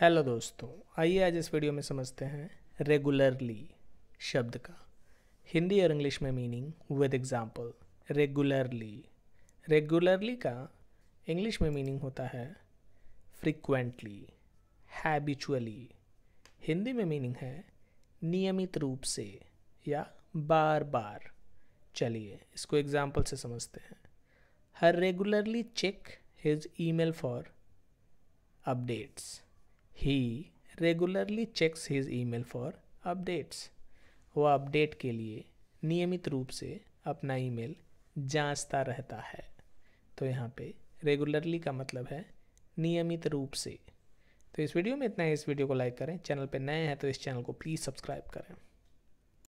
hello दोस्तों आइए आज इस वीडियो में समझते हैं रेगुलरली शब्द का हिंदी और इंग्लिश में meaning with example regularly regularly का इंग्लिश में मीनिंग होता है फ्रिक्वेंटली हैबिचुअली हिंदी में मीनिंग है नियमित रूप से या बार बार चलिए इसको एग्जाम्पल से समझते हैं he regularly check his email for updates he regularly checks his email for updates वह अपडेट के लिए नियमित रूप से अपना ईमेल जांचता रहता है तो यहाँ पे रेगुलरली का मतलब है नियमित रूप से तो इस वीडियो में इतना है इस वीडियो को लाइक करें चैनल पर नए हैं तो इस चैनल को प्लीज़ सब्सक्राइब करें